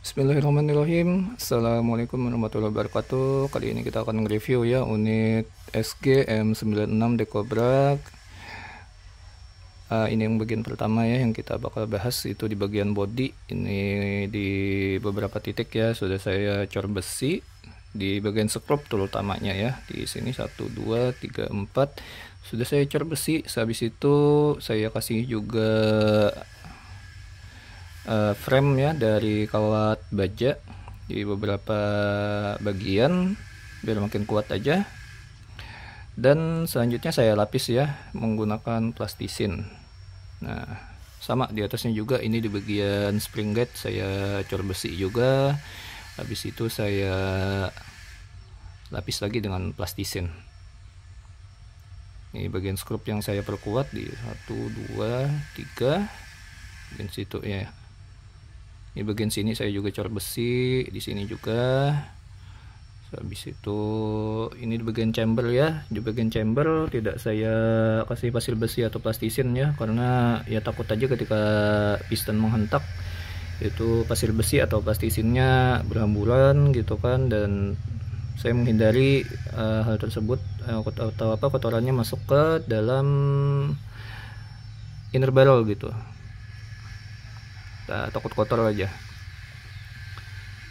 Bismillahirrahmanirrahim Assalamualaikum warahmatullahi wabarakatuh Kali ini kita akan review ya unit SG M96 Decobra uh, Ini yang bagian pertama ya yang kita bakal bahas itu di bagian body Ini di beberapa titik ya sudah saya cor besi Di bagian scrub terutamanya ya Di sini 1, 2, 3, 4 Sudah saya cor besi Sehabis itu saya kasih juga uh, frame ya dari kawat baja di beberapa bagian biar makin kuat aja dan selanjutnya saya lapis ya menggunakan plastisin nah sama di atasnya juga ini di bagian spring guide saya cor besi juga habis itu saya lapis lagi dengan plastisin ini bagian skrup yang saya perkuat di 1 2 3 bagian situ ya di bagian sini saya juga cor besi di sini juga habis itu ini di bagian chamber ya di bagian chamber tidak saya kasih pasir besi atau plastisin ya karena ya takut aja ketika piston menghentak itu pasir besi atau plastisinnya berhamburan gitu kan dan saya menghindari uh, hal tersebut uh, atau apa kotorannya masuk ke dalam inner barrel gitu uh, takut kotor aja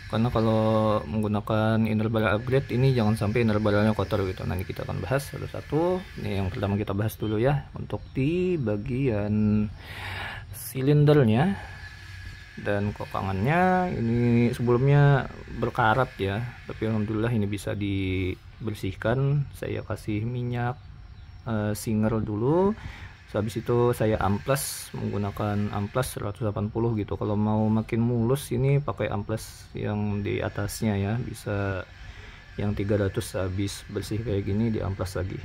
karena kalau menggunakan inner barrel upgrade ini jangan sampai inner barrelnya kotor gitu nanti kita akan bahas satu-satu ini yang pertama kita bahas dulu ya untuk di bagian silindernya dan kokangannya ini sebelumnya berkarat ya tapi alhamdulillah ini bisa dibersihkan saya kasih minyak eh, singer dulu so, habis itu saya amplas menggunakan amplas 180 gitu kalau mau makin mulus ini pakai amplas yang di atasnya ya bisa yang 300 habis bersih kayak gini di amplas lagi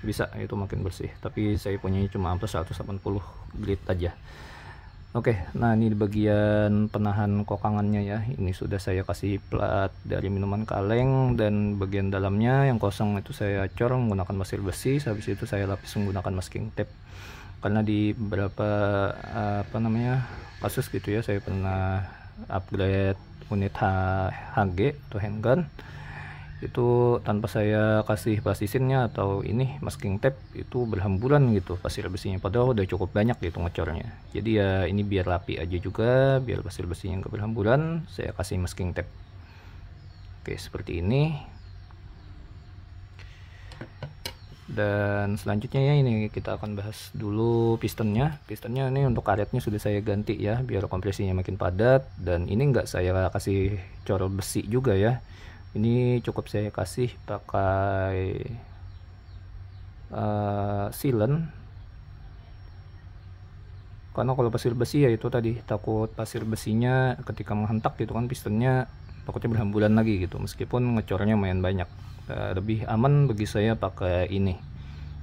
bisa itu makin bersih tapi saya punyanya cuma amplas 180 grit aja Oke, nah ini di bagian penahan kokangannya ya. Ini sudah saya kasih plat dari minuman kaleng dan bagian dalamnya yang kosong itu saya cor menggunakan pasir besi. Habis itu saya lapis menggunakan masking tape. Karena di beberapa apa namanya kasus gitu ya, saya pernah upgrade unit HG atau handgun itu tanpa saya kasih plastisinnya atau ini masking tape itu berhamburan gitu pasir besinya padahal udah cukup banyak gitu ngecornya jadi ya ini biar rapi aja juga biar pasir besinya nggak berhamburan saya kasih masking tape oke seperti ini dan selanjutnya ya ini kita akan bahas dulu pistonnya pistonnya ini untuk karetnya sudah saya ganti ya biar kompresinya makin padat dan ini nggak saya kasih corol besi juga ya ini cukup saya kasih pakai uh, sealant karena kalau pasir besi ya itu tadi takut pasir besinya ketika menghentak gitu kan pistonnya takutnya berhamburan lagi gitu meskipun ngecornya main banyak uh, lebih aman bagi saya pakai ini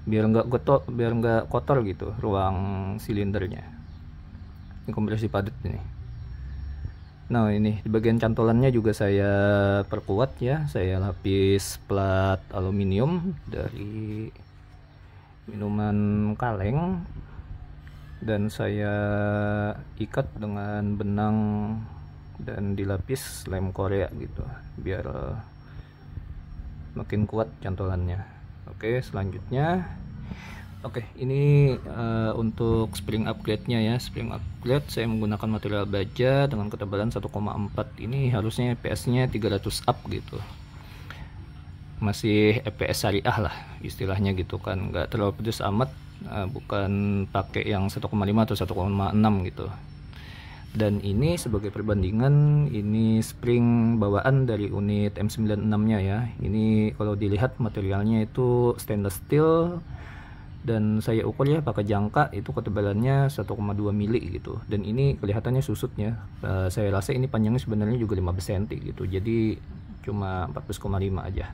biar nggak getok biar nggak kotor gitu ruang silindernya ini kompresi padat ini Nah ini di bagian cantolannya juga saya perkuat ya Saya lapis plat aluminium dari minuman kaleng Dan saya ikat dengan benang dan dilapis lem korea gitu Biar makin kuat cantolannya Oke selanjutnya Oke, okay, ini uh, untuk spring upgrade-nya ya. Spring upgrade saya menggunakan material baja dengan ketebalan 1,4. Ini harusnya EPS-nya 300 up gitu. Masih EPS syariah lah istilahnya gitu kan. Nggak terlalu pedes amat, uh, bukan pakai yang 1,5 atau 1,6 gitu. Dan ini sebagai perbandingan, ini spring bawaan dari unit M96-nya ya. Ini kalau dilihat materialnya itu stainless steel dan saya ukur ya pakai jangka itu ketebalannya 1,2 mili gitu dan ini kelihatannya susutnya uh, saya rasa ini panjangnya sebenarnya juga 15 cm gitu jadi cuma 14,5 aja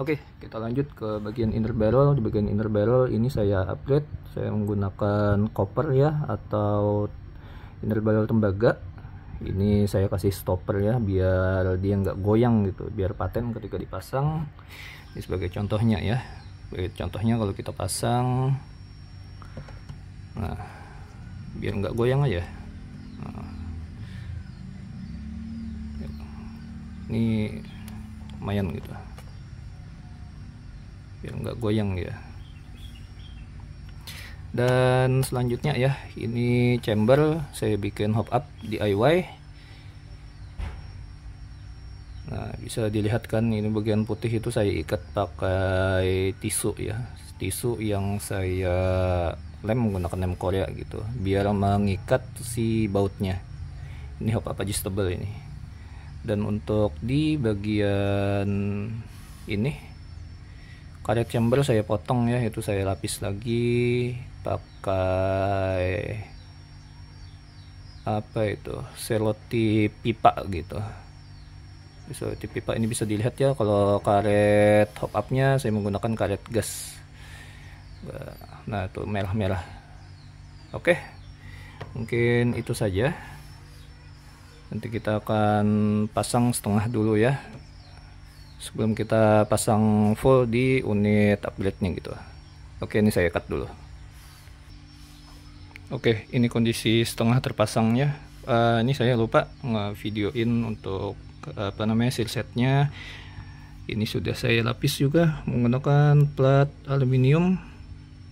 oke kita lanjut ke bagian inner barrel di bagian inner barrel ini saya upgrade saya menggunakan copper ya atau inner barrel tembaga ini saya kasih stopper ya biar dia nggak goyang gitu biar paten ketika dipasang ini sebagai contohnya ya contohnya kalau kita pasang nah biar nggak goyang aja nah. ini lumayan gitu biar nggak goyang ya dan selanjutnya ya ini chamber saya bikin hop up DIY Nah, bisa dilihat kan ini bagian putih itu saya ikat pakai tisu ya. Tisu yang saya lem menggunakan lem Korea gitu, biar mengikat si bautnya. Ini hop apa adjustable ini. Dan untuk di bagian ini karet chamber saya potong ya, itu saya lapis lagi pakai apa itu selotip pipa gitu jadi so, pipa ini bisa dilihat ya kalau karet hop upnya saya menggunakan karet gas nah itu merah-merah oke mungkin itu saja nanti kita akan pasang setengah dulu ya sebelum kita pasang full di unit upgrade nya gitu oke ini saya cut dulu oke ini kondisi setengah terpasangnya uh, ini saya lupa ngevideoin videoin untuk apa namanya silsetnya ini sudah saya lapis juga menggunakan plat aluminium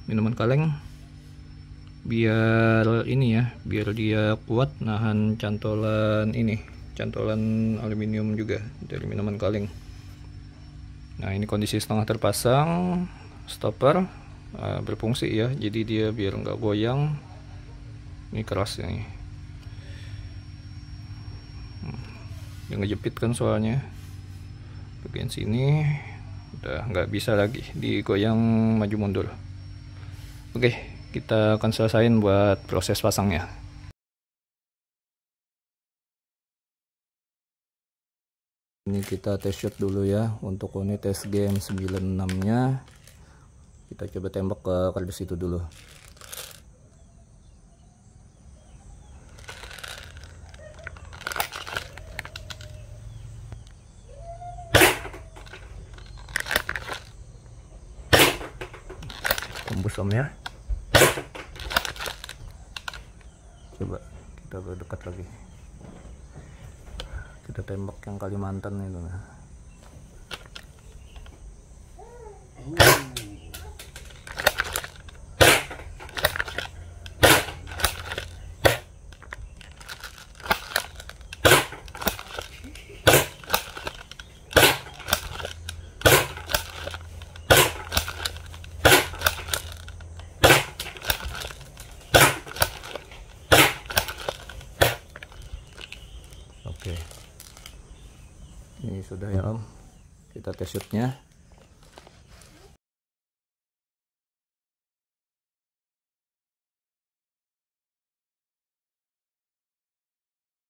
minuman kaleng biar ini ya biar dia kuat nahan cantolan ini cantolan aluminium juga dari minuman kaleng nah ini kondisi setengah terpasang stopper eh, berfungsi ya jadi dia biar nggak goyang ini keras ini Dia ngejepit kan soalnya bagian sini udah nggak bisa lagi digoyang maju mundur oke kita akan selesaikan buat proses pasangnya ini kita test shot dulu ya untuk unit test game 96 nya kita coba tembak ke kardus itu dulu ya coba kita dekat lagi kita tembak yang Kalimantan itu nah. oke okay. ini sudah ya om kita tes shootnya